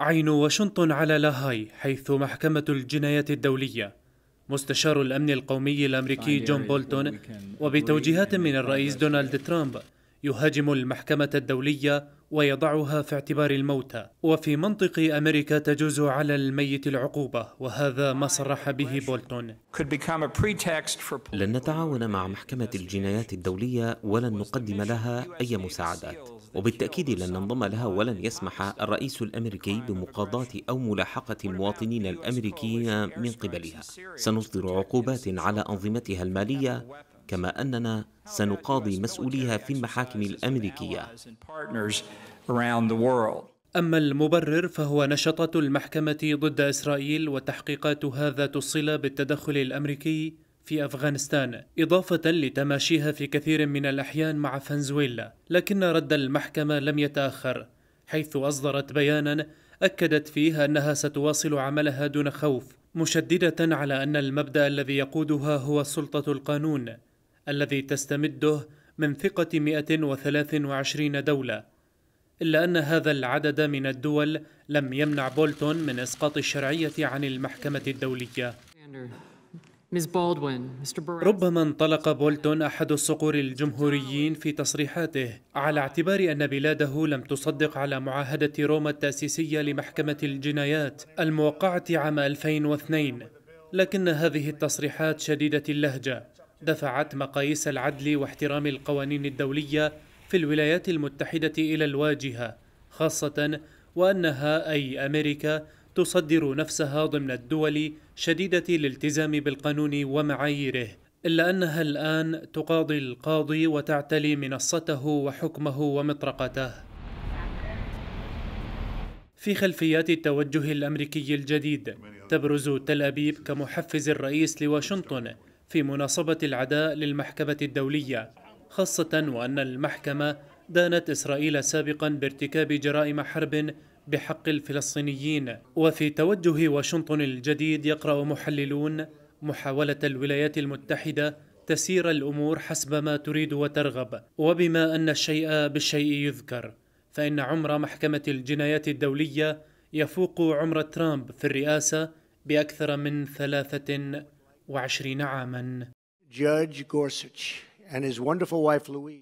عين واشنطن على لاهاي حيث محكمة الجنايات الدولية مستشار الأمن القومي الأمريكي جون بولتون وبتوجيهات من الرئيس دونالد ترامب يهاجم المحكمة الدولية ويضعها في اعتبار الموتى وفي منطق أمريكا تجوز على الميت العقوبة وهذا ما صرح به بولتون لن نتعاون مع محكمة الجنايات الدولية ولن نقدم لها أي مساعدات وبالتأكيد لن ننضم لها ولن يسمح الرئيس الأمريكي بمقاضاة أو ملاحقة المواطنين الأمريكيين من قبلها سنصدر عقوبات على أنظمتها المالية كما أننا سنقاضي مسؤوليها في المحاكم الأمريكية أما المبرر فهو نشاطات المحكمة ضد إسرائيل وتحقيقاتها ذات الصلة بالتدخل الأمريكي في أفغانستان إضافة لتماشيها في كثير من الأحيان مع فنزويلا لكن رد المحكمة لم يتأخر حيث أصدرت بيانا أكدت فيه أنها ستواصل عملها دون خوف مشددة على أن المبدأ الذي يقودها هو سلطة القانون الذي تستمده من ثقة 123 دولة إلا أن هذا العدد من الدول لم يمنع بولتون من إسقاط الشرعية عن المحكمة الدولية ربما انطلق بولتون أحد الصقور الجمهوريين في تصريحاته على اعتبار أن بلاده لم تصدق على معاهدة روما التأسيسية لمحكمة الجنايات الموقعة عام 2002 لكن هذه التصريحات شديدة اللهجة دفعت مقاييس العدل واحترام القوانين الدولية في الولايات المتحدة إلى الواجهة خاصة وأنها أي أمريكا تصدر نفسها ضمن الدول شديدة الالتزام بالقانون ومعاييره إلا أنها الآن تقاضي القاضي وتعتلي منصته وحكمه ومطرقته في خلفيات التوجه الأمريكي الجديد تبرز تل أبيب كمحفز الرئيس لواشنطن في مناصبة العداء للمحكمة الدولية خاصة وأن المحكمة دانت إسرائيل سابقا بارتكاب جرائم حرب بحق الفلسطينيين وفي توجه واشنطن الجديد يقرأ محللون محاولة الولايات المتحدة تسير الأمور حسب ما تريد وترغب وبما أن الشيء بالشيء يذكر فإن عمر محكمة الجنايات الدولية يفوق عمر ترامب في الرئاسة بأكثر من ثلاثة وعشرين عاما Judge Gorsuch and his wonderful wife Louise